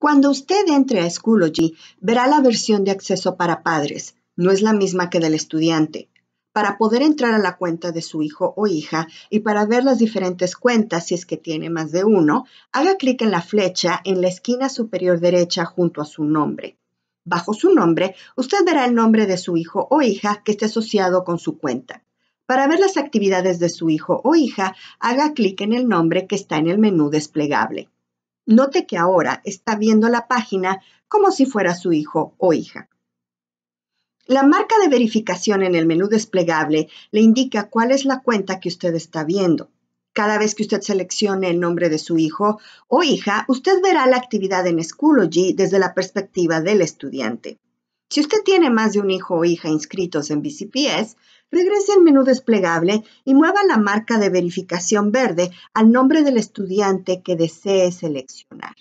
Cuando usted entre a Schoology, verá la versión de acceso para padres. No es la misma que del estudiante. Para poder entrar a la cuenta de su hijo o hija y para ver las diferentes cuentas si es que tiene más de uno, haga clic en la flecha en la esquina superior derecha junto a su nombre. Bajo su nombre, usted verá el nombre de su hijo o hija que esté asociado con su cuenta. Para ver las actividades de su hijo o hija, haga clic en el nombre que está en el menú desplegable. Note que ahora está viendo la página como si fuera su hijo o hija. La marca de verificación en el menú desplegable le indica cuál es la cuenta que usted está viendo. Cada vez que usted seleccione el nombre de su hijo o hija, usted verá la actividad en Schoology desde la perspectiva del estudiante. Si usted tiene más de un hijo o hija inscritos en BCPS, regrese al menú desplegable y mueva la marca de verificación verde al nombre del estudiante que desee seleccionar.